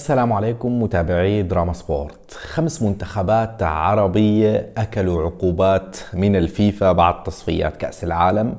السلام عليكم متابعي دراما سبورت خمس منتخبات عربية أكلوا عقوبات من الفيفا بعد تصفيات كأس العالم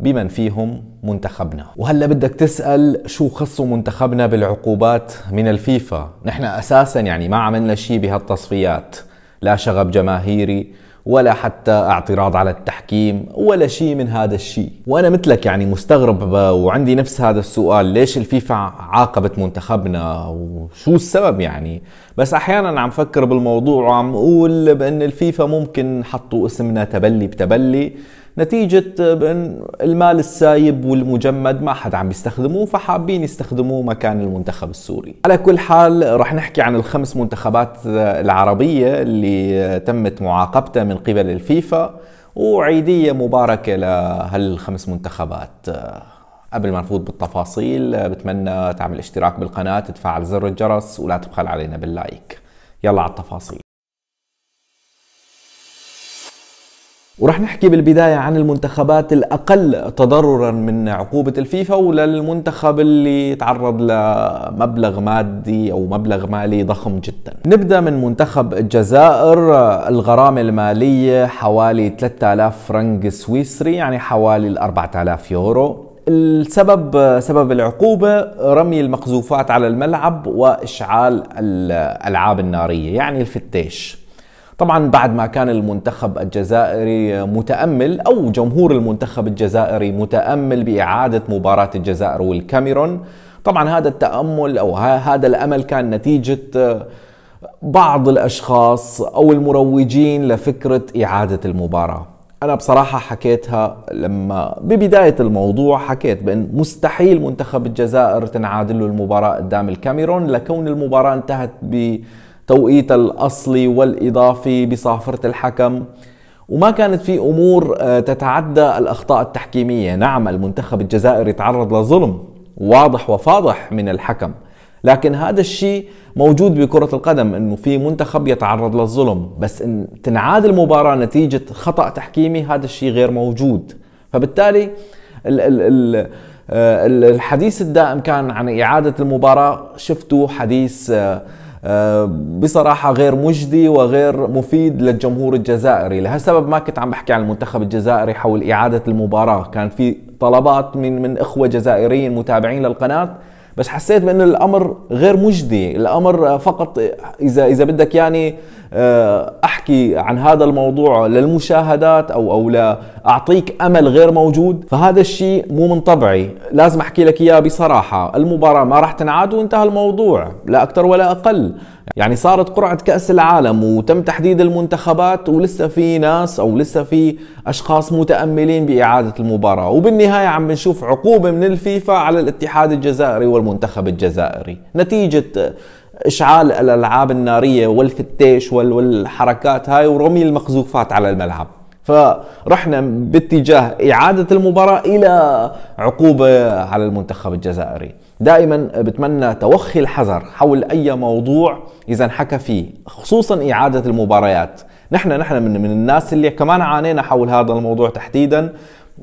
بمن فيهم منتخبنا وهلا بدك تسأل شو خصوا منتخبنا بالعقوبات من الفيفا نحن أساسا يعني ما عملنا شيء بهالتصفيات لا شغب جماهيري ولا حتى اعتراض على التحكيم ولا شيء من هذا الشيء وانا مثلك يعني مستغرب وعندي نفس هذا السؤال ليش الفيفا عاقبت منتخبنا وشو السبب يعني بس احيانا عم فكر بالموضوع وعم اقول بان الفيفا ممكن حطوا اسمنا تبلي بتبلي نتيجة آه، بأن المال السايب والمجمد ما حد عم بيستخدموه فحابين يستخدموه مكان المنتخب السوري على كل حال رح نحكي عن الخمس منتخبات آه، العربية اللي آه، تمت معاقبتها من قبل الفيفا وعيدية مباركة لهالخمس منتخبات قبل ما نفوت بالتفاصيل بتمنى تعمل اشتراك بالقناة تفعل زر الجرس ولا تبخل علينا باللايك يلا على التفاصيل ورح نحكي بالبداية عن المنتخبات الأقل تضررا من عقوبة الفيفا وللمنتخب اللي تعرض لمبلغ مادي أو مبلغ مالي ضخم جدا نبدأ من منتخب الجزائر الغرامة المالية حوالي 3000 فرنك سويسري يعني حوالي 4000 يورو السبب سبب العقوبة رمي المقذوفات على الملعب وإشعال الألعاب النارية يعني الفتيش طبعا بعد ما كان المنتخب الجزائري متأمل أو جمهور المنتخب الجزائري متأمل بإعادة مباراة الجزائر والكاميرون طبعا هذا التأمل أو هذا الأمل كان نتيجة آه، بعض الأشخاص أو المروجين لفكرة إعادة المباراة أنا بصراحة حكيتها لما ببداية الموضوع حكيت بأن مستحيل منتخب الجزائر تنعاد له المباراة قدام الكاميرون لكون المباراة انتهت ب توقيت الأصلي والإضافي بصافرة الحكم وما كانت في أمور آه، تتعدى الأخطاء التحكيمية نعم المنتخب الجزائري تعرض لظلم واضح وفاضح من الحكم لكن هذا الشيء موجود بكرة القدم انه في منتخب يتعرض للظلم بس ان تنعاد المباراة نتيجة خطأ تحكيمي هذا الشيء غير موجود فبالتالي ال ال ال آه، الحديث الدائم كان عن إعادة المباراة شفتوا حديث آه، آه، بصراحه غير مجدي وغير مفيد للجمهور الجزائري لهالسبب ما كنت عم بحكي عن المنتخب الجزائري حول اعاده المباراه كان في طلبات من من اخوه جزائريين متابعين للقناه بس حسيت بانه الامر غير مجدي الامر فقط اذا اذا بدك يعني آه، احكي عن هذا الموضوع للمشاهدات او او لاعطيك امل غير موجود فهذا الشيء مو من طبعي لازم احكي لك اياه بصراحه المباراه ما راح تنعاد وانتهى الموضوع لا اكثر ولا اقل يعني صارت قرعة كأس العالم وتم تحديد المنتخبات ولسه في ناس أو لسه في أشخاص متأملين بإعادة المباراة وبالنهاية عم بنشوف عقوبة من الفيفا على الاتحاد الجزائري والمنتخب الجزائري نتيجة اشعال الالعاب الناريه والفتيش والحركات هاي ورمي المقذوفات على الملعب فرحنا باتجاه إعادة المباراة إلى عقوبة على المنتخب الجزائري دائما بتمنى توخي الحذر حول أي موضوع إذا انحكى فيه خصوصا إعادة المباريات نحن نحن من, من الناس اللي كمان عانينا حول هذا الموضوع تحديدا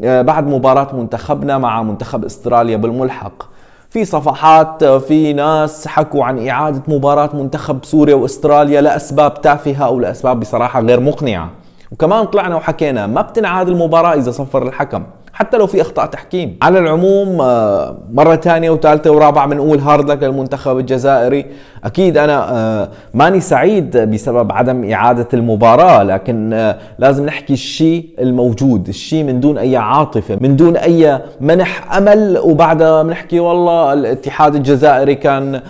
آه، بعد مباراة منتخبنا مع منتخب استراليا بالملحق في صفحات في ناس حكوا عن إعادة مباراة منتخب سوريا واستراليا لأسباب تافهة أو لأسباب بصراحة غير مقنعة وكمان طلعنا وحكينا ما بتنعاد المباراة إذا صفر الحكم حتى لو في اخطاء تحكيم على العموم آه، مره ثانيه وثالثه ورابعه بنقول هارد لك للمنتخب الجزائري اكيد انا آه، ماني سعيد بسبب عدم اعاده المباراه لكن آه، لازم نحكي الشيء الموجود الشيء من دون اي عاطفه من دون اي منح امل وبعدها بنحكي والله الاتحاد الجزائري كان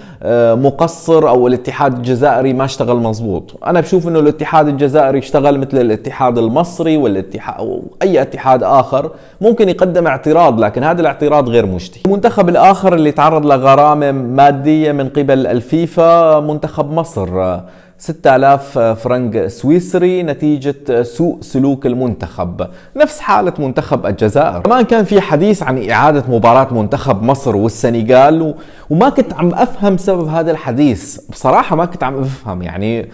مقصر او الاتحاد الجزائري ما اشتغل مزبوط انا بشوف انه الاتحاد الجزائري اشتغل مثل الاتحاد المصري والاتحاد واي اتحاد اخر مو ممكن يقدم اعتراض لكن هذا الاعتراض غير مجدي المنتخب الآخر اللي تعرض لغرامة مادية من قبل الفيفا منتخب مصر 6000 فرنك سويسري نتيجة سوء سلوك المنتخب نفس حالة منتخب الجزائر كمان كان في حديث عن إعادة مباراة منتخب مصر والسنغال و... وما كنت عم أفهم سبب هذا الحديث بصراحة ما كنت عم أفهم يعني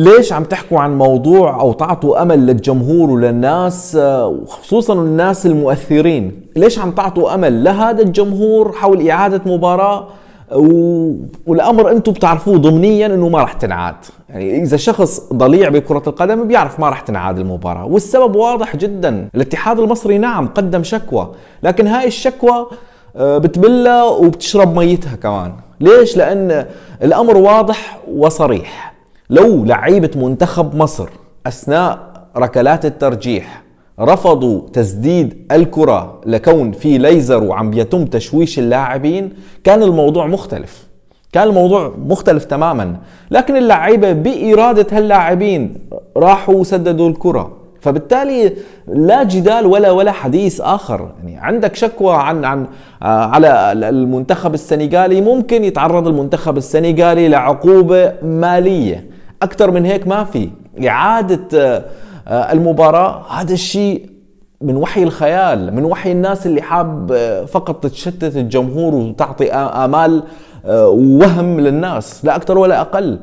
ليش عم تحكوا عن موضوع او تعطوا امل للجمهور وللناس آه، وخصوصا الناس المؤثرين ليش عم تعطوا امل لهذا الجمهور حول اعاده مباراه و... والامر انتم بتعرفوه ضمنيا انه ما راح تنعاد يعني اذا شخص ضليع بكره القدم بيعرف ما راح تنعاد المباراه والسبب واضح جدا الاتحاد المصري نعم قدم شكوى لكن هاي الشكوى آه، بتبلى وبتشرب ميتها كمان ليش لان الامر واضح وصريح لو لعيبة منتخب مصر أثناء ركلات الترجيح رفضوا تسديد الكرة لكون في ليزر وعم يتم تشويش اللاعبين كان الموضوع مختلف كان الموضوع مختلف تماما لكن اللعيبة بإرادة هاللاعبين راحوا وسددوا الكرة فبالتالي لا جدال ولا ولا حديث اخر يعني عندك شكوى عن عن آه، على المنتخب السنغالي ممكن يتعرض المنتخب السنغالي لعقوبه ماليه اكثر من هيك ما في اعاده آه، المباراه هذا الشيء من وحي الخيال من وحي الناس اللي حاب آه، فقط تشتت الجمهور وتعطي امال آه، وهم للناس لا اكثر ولا اقل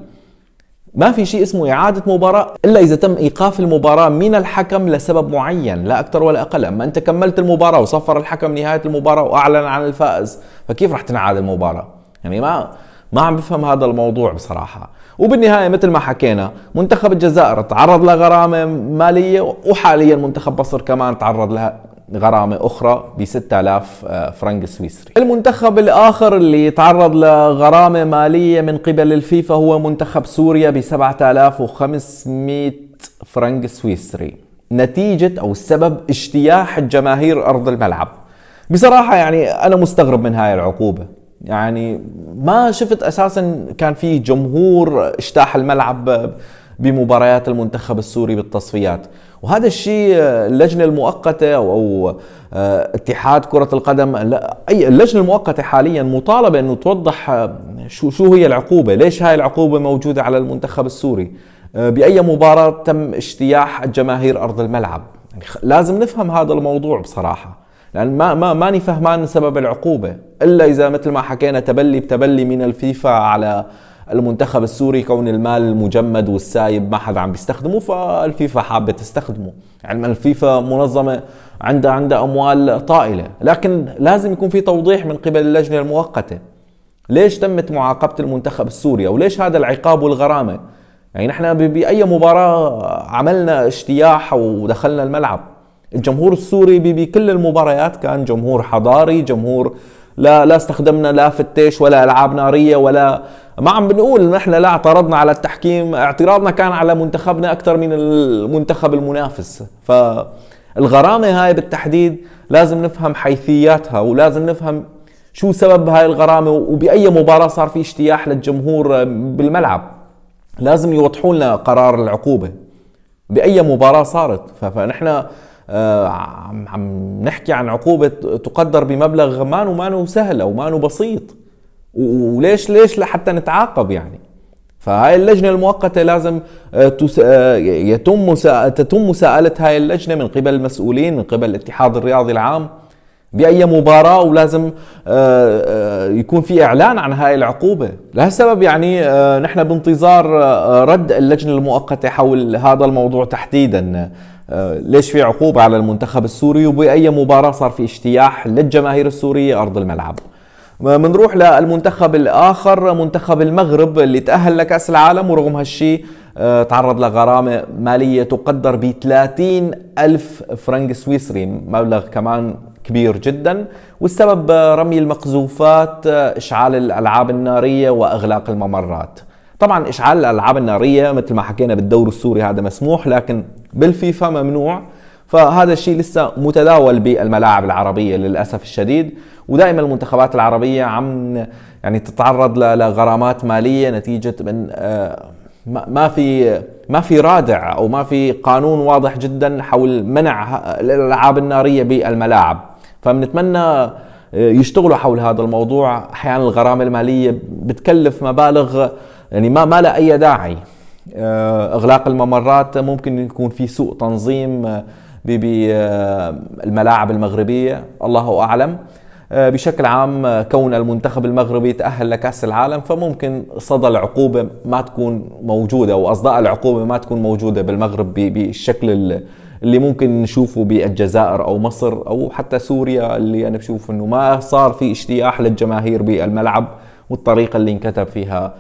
ما في شيء اسمه إعادة مباراة إلا إذا تم إيقاف المباراة من الحكم لسبب معين لا أكثر ولا أقل أما أنت كملت المباراة وصفر الحكم نهاية المباراة وأعلن عن الفائز فكيف راح تنعاد المباراة يعني ما ما عم بفهم هذا الموضوع بصراحة وبالنهاية مثل ما حكينا منتخب الجزائر تعرض لغرامة مالية وحاليا منتخب مصر كمان تعرض لها غرامة أخرى ب 6000 آه، فرنك سويسري المنتخب الآخر اللي تعرض لغرامة مالية من قبل الفيفا هو منتخب سوريا ب 7500 فرنك سويسري نتيجة أو سبب اجتياح الجماهير أرض الملعب بصراحة يعني أنا مستغرب من هاي العقوبة يعني ما شفت اساسا كان في جمهور اجتاح الملعب بمباريات المنتخب السوري بالتصفيات وهذا الشيء اللجنه المؤقته او آه، اتحاد كره القدم اي اللجنه المؤقته حاليا مطالبه انه توضح آه، شو شو هي العقوبه ليش هاي العقوبه موجوده على المنتخب السوري آه، باي مباراه تم اجتياح جماهير ارض الملعب لازم نفهم هذا الموضوع بصراحه لان ما ما ماني فهمان سبب العقوبه الا اذا مثل ما حكينا تبلي بتبلي من الفيفا على المنتخب السوري كون المال المجمد والسايب ما حدا عم بيستخدمه فالفيفا حابه تستخدمه علما يعني الفيفا منظمه عندها عندها اموال طائله لكن لازم يكون في توضيح من قبل اللجنه المؤقته ليش تمت معاقبه المنتخب السوري او ليش هذا العقاب والغرامه يعني نحن باي مباراه عملنا اجتياح ودخلنا الملعب الجمهور السوري بكل المباريات كان جمهور حضاري جمهور لا لا استخدمنا لا فتيش ولا العاب ناريه ولا ما عم بنقول نحن لا اعترضنا على التحكيم اعتراضنا كان على منتخبنا اكثر من المنتخب المنافس فالغرامه هاي بالتحديد لازم نفهم حيثياتها ولازم نفهم شو سبب هاي الغرامه وباي مباراه صار في اجتياح للجمهور بالملعب لازم يوضحوا لنا قرار العقوبه باي مباراه صارت فنحن عم نحكي عن عقوبة تقدر بمبلغ ما مانو سهلة ومانو بسيط وليش ليش لحتى نتعاقب يعني فهاي اللجنة المؤقتة لازم آه، آه، يتم تتم مساءلة هاي اللجنة من قبل المسؤولين من قبل الاتحاد الرياضي العام بأي مباراة ولازم آه، يكون في إعلان عن هاي العقوبة لهالسبب يعني نحن بانتظار رد اللجنة المؤقتة حول هذا الموضوع تحديداً آه، ليش في عقوبة على المنتخب السوري وبأي مباراة صار في اجتياح للجماهير السورية أرض الملعب بنروح للمنتخب الآخر منتخب المغرب اللي تأهل لكأس العالم ورغم هالشيء آه، تعرض لغرامة مالية تقدر ب 30 ألف فرنك سويسري مبلغ كمان كبير جدا والسبب آه، رمي المقذوفات إشعال الألعاب النارية وإغلاق الممرات طبعا إشعال الألعاب النارية مثل ما حكينا بالدور السوري هذا مسموح لكن بالفيفا ممنوع فهذا الشيء لسه متداول بالملاعب العربيه للاسف الشديد ودائما المنتخبات العربيه عم يعني تتعرض لغرامات ماليه نتيجه من آه، ما في ما في رادع او ما في قانون واضح جدا حول منع الالعاب الناريه بالملاعب فبنتمنى آه، يشتغلوا حول هذا الموضوع احيانا الغرامه الماليه بتكلف مبالغ يعني ما ما لها اي داعي آه، اغلاق الممرات ممكن يكون في سوء تنظيم آه، بالملاعب آه، المغربيه الله اعلم بشكل عام كون المنتخب المغربي تأهل لكأس العالم فممكن صدى العقوبة ما تكون موجودة وأصداء العقوبة ما تكون موجودة بالمغرب بالشكل اللي ممكن نشوفه بالجزائر أو مصر أو حتى سوريا اللي أنا بشوف أنه ما صار في اجتياح للجماهير بالملعب والطريقة اللي انكتب فيها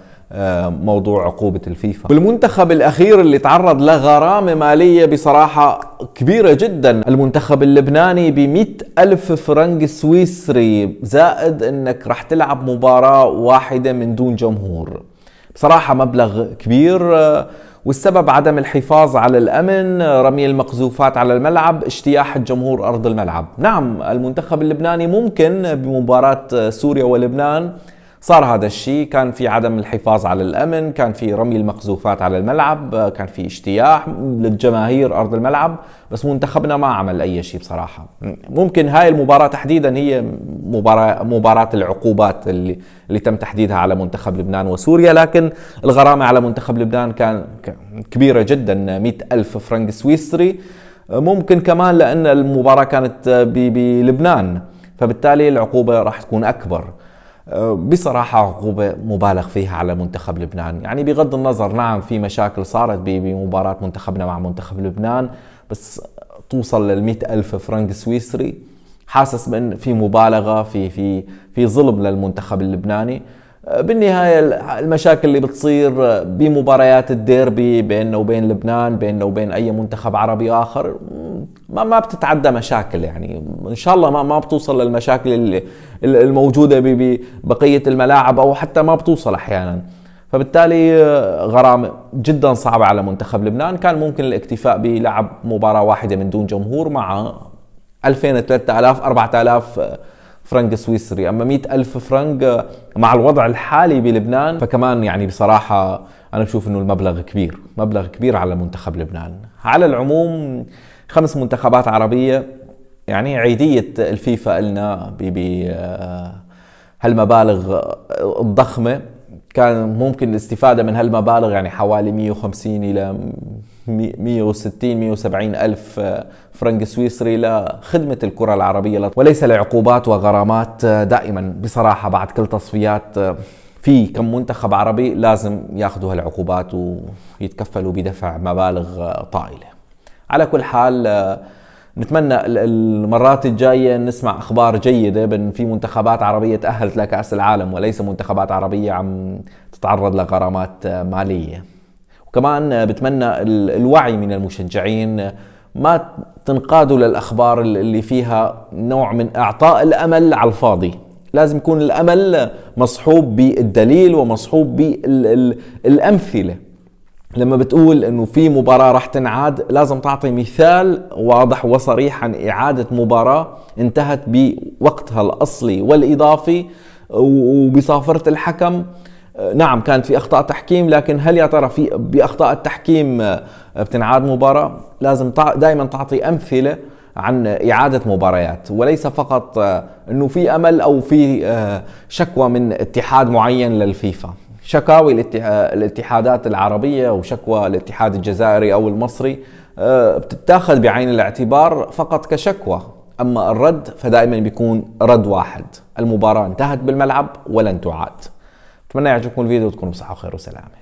موضوع عقوبة الفيفا والمنتخب الأخير اللي تعرض لغرامة مالية بصراحة كبيرة جدا المنتخب اللبناني ب ألف فرنك سويسري زائد أنك راح تلعب مباراة واحدة من دون جمهور بصراحة مبلغ كبير والسبب عدم الحفاظ على الأمن رمي المقذوفات على الملعب اجتياح الجمهور أرض الملعب نعم المنتخب اللبناني ممكن بمباراة سوريا ولبنان صار هذا الشيء كان في عدم الحفاظ على الامن كان في رمي المقذوفات على الملعب كان في اجتياح للجماهير ارض الملعب بس منتخبنا ما عمل اي شيء بصراحه ممكن هاي المباراه تحديدا هي مباراه مباراه العقوبات اللي اللي تم تحديدها على منتخب لبنان وسوريا لكن الغرامه على منتخب لبنان كان كبيره جدا 100 ألف فرنك سويسري ممكن كمان لان المباراه كانت بلبنان فبالتالي العقوبه راح تكون اكبر بصراحة عقوبة مبالغ فيها على منتخب لبنان يعني بغض النظر نعم في مشاكل صارت بمباراة منتخبنا مع منتخب لبنان بس توصل للمئة ألف فرنك سويسري حاسس بأن في مبالغة في في في ظلم للمنتخب اللبناني بالنهاية المشاكل اللي بتصير بمباريات الديربي بيننا وبين لبنان بيننا وبين أي منتخب عربي آخر ما ما بتتعدى مشاكل يعني ان شاء الله ما ما بتوصل للمشاكل اللي الموجوده ببقيه الملاعب او حتى ما بتوصل احيانا فبالتالي آه، غرامه جدا صعبه على منتخب لبنان كان ممكن الاكتفاء بلعب مباراه واحده من دون جمهور مع 2000 3000 4000 فرنك سويسري أما مئة ألف فرنك آه، مع الوضع الحالي بلبنان فكمان يعني بصراحة أنا بشوف أنه المبلغ كبير مبلغ كبير على منتخب لبنان على العموم خمس منتخبات عربية يعني عيدية الفيفا لنا ب آه، هالمبالغ آه، الضخمة كان ممكن الاستفادة من هالمبالغ يعني حوالي 150 إلى 160 170 ألف آه، فرنك سويسري لخدمة الكرة العربية وليس لعقوبات وغرامات آه، دائما بصراحة بعد كل تصفيات آه، في كم منتخب عربي لازم ياخذوا هالعقوبات ويتكفلوا بدفع مبالغ طائلة على كل حال نتمنى المرات الجاية نسمع أخبار جيدة بأن في منتخبات عربية تأهلت لكأس العالم وليس منتخبات عربية عم تتعرض لغرامات مالية وكمان بتمنى الوعي من المشجعين ما تنقادوا للأخبار اللي فيها نوع من إعطاء الأمل على الفاضي لازم يكون الأمل مصحوب بالدليل ومصحوب بالأمثلة لما بتقول انه في مباراة رح تنعاد لازم تعطي مثال واضح وصريح عن اعادة مباراة انتهت بوقتها الاصلي والاضافي وبصافرة الحكم نعم كانت في اخطاء تحكيم لكن هل يا ترى في باخطاء التحكيم بتنعاد مباراة؟ لازم دائما تعطي امثلة عن إعادة مباريات وليس فقط أنه في أمل أو في آه، شكوى من اتحاد معين للفيفا شكاوي الاتحادات العربية وشكوى الاتحاد الجزائري أو المصري آه، بتتاخذ بعين الاعتبار فقط كشكوى أما الرد فدائما بيكون رد واحد المباراة انتهت بالملعب ولن تعاد أتمنى يعجبكم الفيديو وتكونوا بصحة وخير وسلامة